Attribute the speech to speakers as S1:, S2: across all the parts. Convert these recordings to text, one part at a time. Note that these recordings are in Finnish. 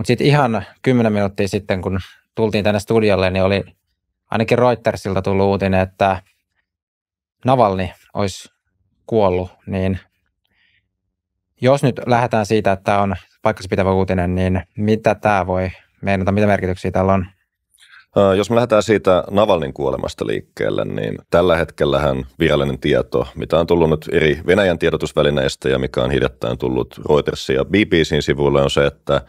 S1: Mutta sitten ihan kymmenen minuuttia sitten, kun tultiin tänne studiolle, niin oli ainakin Reutersilta tullut uutinen, että Navalni olisi kuollut, niin jos nyt lähdetään siitä, että tämä on paikkansa pitävä uutinen, niin mitä tämä voi meinata, mitä merkityksiä tällä on?
S2: Jos me lähdetään siitä Navalnin kuolemasta liikkeelle, niin tällä hetkellähän virallinen tieto, mitä on tullut nyt eri Venäjän tiedotusvälineistä ja mikä on hiljattain tullut Reutersin ja BBCin sivuille, on se, että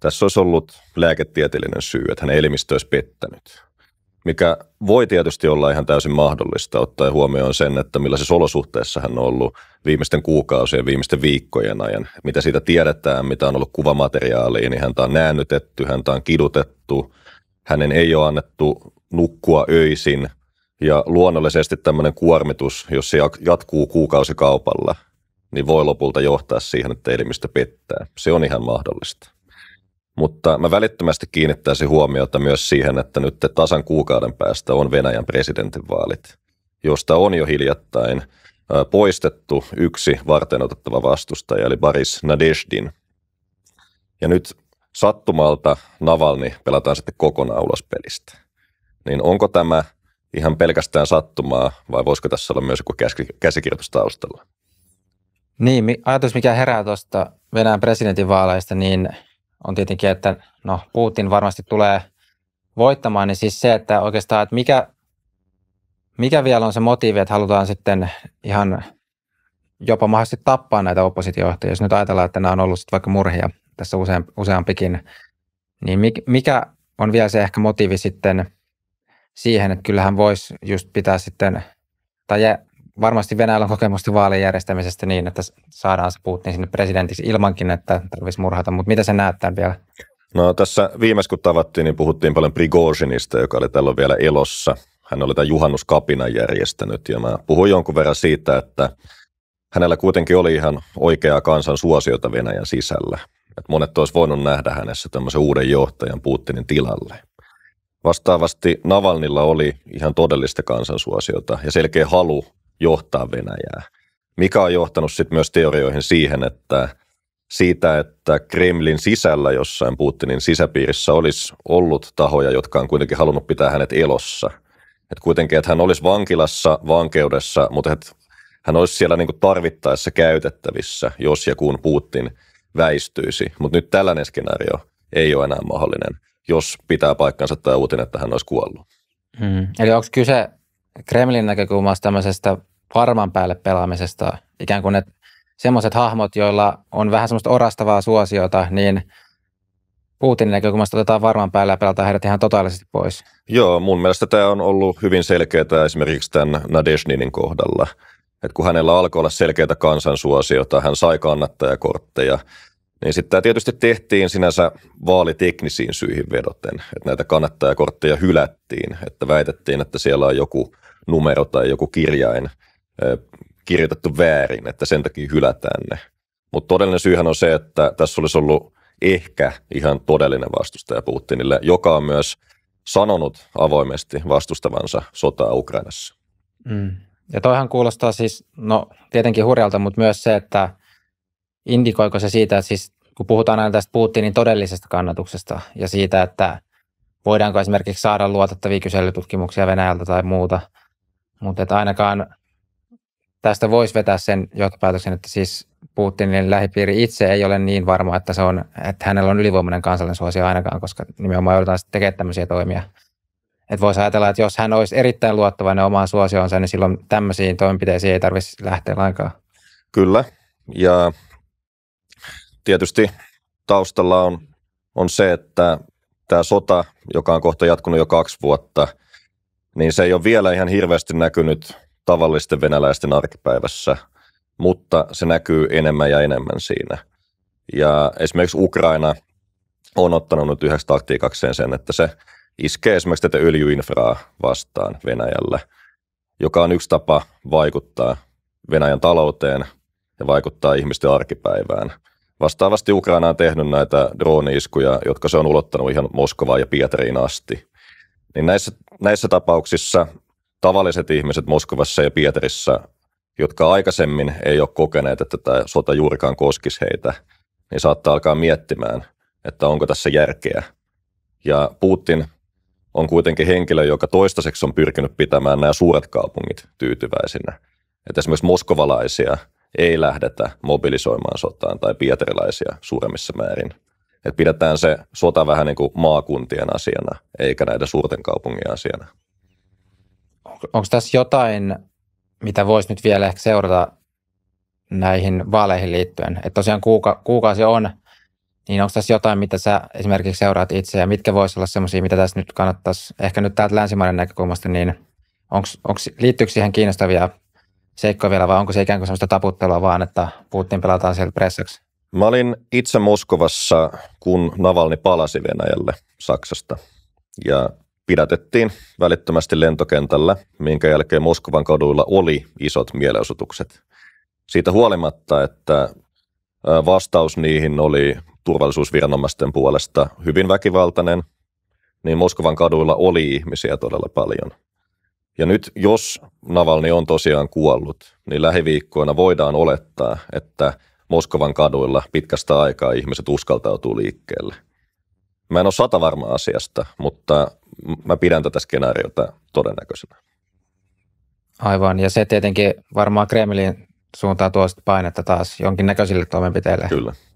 S2: tässä olisi ollut lääketieteellinen syy, että hän elimistö olisi pettänyt, mikä voi tietysti olla ihan täysin mahdollista ottaen huomioon sen, että millaisessa olosuhteessa hän on ollut viimeisten kuukausien, viimeisten viikkojen ajan. Mitä siitä tiedetään, mitä on ollut kuvamateriaalia, niin häntä on näännytetty, häntä on kidutettu, hänen ei ole annettu nukkua öisin ja luonnollisesti tämmöinen kuormitus, jos se jatkuu kuukausikaupalla, niin voi lopulta johtaa siihen, että elimistö pettää. Se on ihan mahdollista. Mutta mä välittömästi kiinnittäisin huomiota myös siihen, että nyt tasan kuukauden päästä on Venäjän presidentinvaalit, josta on jo hiljattain poistettu yksi varten otettava vastustaja, eli Boris Nadeshdin. Ja nyt sattumalta Navalni pelataan sitten kokonaan ulos pelistä. Niin onko tämä ihan pelkästään sattumaa vai voisiko tässä olla myös joku käsikirjoitus taustalla?
S1: Niin, ajatus mikä herää tuosta Venäjän presidentinvaaleista, niin – on tietenkin, että no Putin varmasti tulee voittamaan, niin siis se, että oikeastaan, että mikä, mikä vielä on se motiivi, että halutaan sitten ihan jopa mahdollisesti tappaa näitä oppositiojohtajia, jos nyt ajatellaan, että nämä on ollut sitten vaikka murhia tässä useampikin, niin mikä on vielä se ehkä motiivi sitten siihen, että kyllähän voisi just pitää sitten, tai varmasti Venäjällä on kokemusta vaalien järjestämisestä niin, että saadaan se Putin sinne presidentiksi ilmankin, että tarvitsisi murhata, mutta mitä se näyttää vielä?
S2: No tässä viimeis kun tavattiin, niin puhuttiin paljon Prigozhinista, joka oli tällöin vielä elossa. Hän oli tämän juhannuskapinan järjestänyt ja mä puhuin jonkun verran siitä, että hänellä kuitenkin oli ihan oikeaa kansan suosiota Venäjän sisällä. Et monet olisi voinut nähdä hänessä tämmöisen uuden johtajan Putinin tilalle. Vastaavasti Navalnilla oli ihan todellista kansansuosiota ja selkeä halu johtaa Venäjää, mikä on johtanut sitten myös teorioihin siihen, että siitä, että Kremlin sisällä jossain Putinin sisäpiirissä olisi ollut tahoja, jotka on kuitenkin halunnut pitää hänet elossa. että kuitenkin, että hän olisi vankilassa, vankeudessa, mutta että hän olisi siellä niin tarvittaessa käytettävissä, jos ja kun Putin väistyisi. Mutta nyt tällainen skenaario ei ole enää mahdollinen, jos pitää paikkansa tämä uutinen, että hän olisi kuollut.
S1: Mm. Eli onko kyse Kremlin näkökulmasta tämmöisestä varman päälle pelaamisesta. Ikään kuin ne semmoiset hahmot, joilla on vähän semmoista orastavaa suosiota, niin Putinin näkökulmasta otetaan varman päällä ja pelataan heidät ihan totaalisesti pois.
S2: Joo, mun mielestä tämä on ollut hyvin selkeää esimerkiksi tämän Nadeshninin kohdalla. Et kun hänellä alkoi olla selkeitä kansansuosiota, hän sai kannattajakortteja, niin sitten tämä tietysti tehtiin sinänsä vaaliteknisiin syihin vedoten, että näitä kannattajakortteja hylättiin, että väitettiin, että siellä on joku numero tai joku kirjain – kirjoitettu väärin, että sen takia hylätään ne. Mutta todellinen syyhän on se, että tässä olisi ollut ehkä ihan todellinen vastustaja Putinille, joka on myös sanonut avoimesti vastustavansa sotaa Ukrainassa. Mm.
S1: Ja toihan kuulostaa siis, no tietenkin hurjalta, mutta myös se, että indikoiko se siitä, että siis kun puhutaan aina tästä Putinin todellisesta kannatuksesta ja siitä, että voidaanko esimerkiksi saada luotettavia kyselytutkimuksia Venäjältä tai muuta, mutta että ainakaan tästä voisi vetää sen johtopäätöksen, että siis Putinin lähipiiri itse ei ole niin varma, että, se on, että hänellä on ylivoimainen kansallinen suosio ainakaan, koska nimenomaan joudutaan sitten tekemään tämmöisiä toimia. Että voisi ajatella, että jos hän olisi erittäin luottavainen omaan suosioonsa, niin silloin tämmöisiin toimenpiteisiin ei tarvitsisi lähteä lainkaan.
S2: Kyllä, ja tietysti taustalla on, on se, että tämä sota, joka on kohta jatkunut jo kaksi vuotta, niin se ei ole vielä ihan hirveästi näkynyt tavallisten venäläisten arkipäivässä, mutta se näkyy enemmän ja enemmän siinä. Ja esimerkiksi Ukraina on ottanut nyt yhdeksi taktiikakseen sen, että se iskee esimerkiksi tätä öljyinfraa vastaan Venäjällä, joka on yksi tapa vaikuttaa Venäjän talouteen ja vaikuttaa ihmisten arkipäivään. Vastaavasti Ukraina on tehnyt näitä drooniiskuja, jotka se on ulottanut ihan Moskovaan ja Pietariin asti. Niin näissä, näissä tapauksissa tavalliset ihmiset Moskovassa ja Pietarissa, jotka aikaisemmin ei ole kokeneet, että tämä sota juurikaan koskisi heitä, niin saattaa alkaa miettimään, että onko tässä järkeä. Ja Putin on kuitenkin henkilö, joka toistaiseksi on pyrkinyt pitämään nämä suuret kaupungit tyytyväisinä. Että esimerkiksi moskovalaisia ei lähdetä mobilisoimaan sotaan tai pietarilaisia suuremmissa määrin. Että pidetään se sota vähän niin kuin maakuntien asiana, eikä näiden suurten kaupungin asiana
S1: onko tässä jotain, mitä voisi nyt vielä ehkä seurata näihin vaaleihin liittyen? Että tosiaan kuuka, kuukausi on, niin onko tässä jotain, mitä sä esimerkiksi seuraat itse ja mitkä voisi olla sellaisia, mitä tässä nyt kannattaisi, ehkä nyt täältä länsimaiden näkökulmasta, niin onko, liittyykö siihen kiinnostavia seikkoja vielä vai onko se ikään kuin sellaista taputtelua vaan,
S2: että Putin pelataan sieltä pressaksi? Mä olin itse Moskovassa, kun Navalni palasi Venäjälle Saksasta. Ja pidätettiin välittömästi lentokentällä, minkä jälkeen Moskovan kaduilla oli isot mielenosoitukset. Siitä huolimatta, että vastaus niihin oli turvallisuusviranomaisten puolesta hyvin väkivaltainen, niin Moskovan kaduilla oli ihmisiä todella paljon. Ja nyt jos Navalni on tosiaan kuollut, niin lähiviikkoina voidaan olettaa, että Moskovan kaduilla pitkästä aikaa ihmiset uskaltautuu liikkeelle – Mä en ole sata varma asiasta, mutta mä pidän tätä skenaariota todennäköisenä.
S1: Aivan, ja se tietenkin varmaan Kremlin suuntaa tuosta painetta taas jonkinnäköisille toimenpiteille. Kyllä.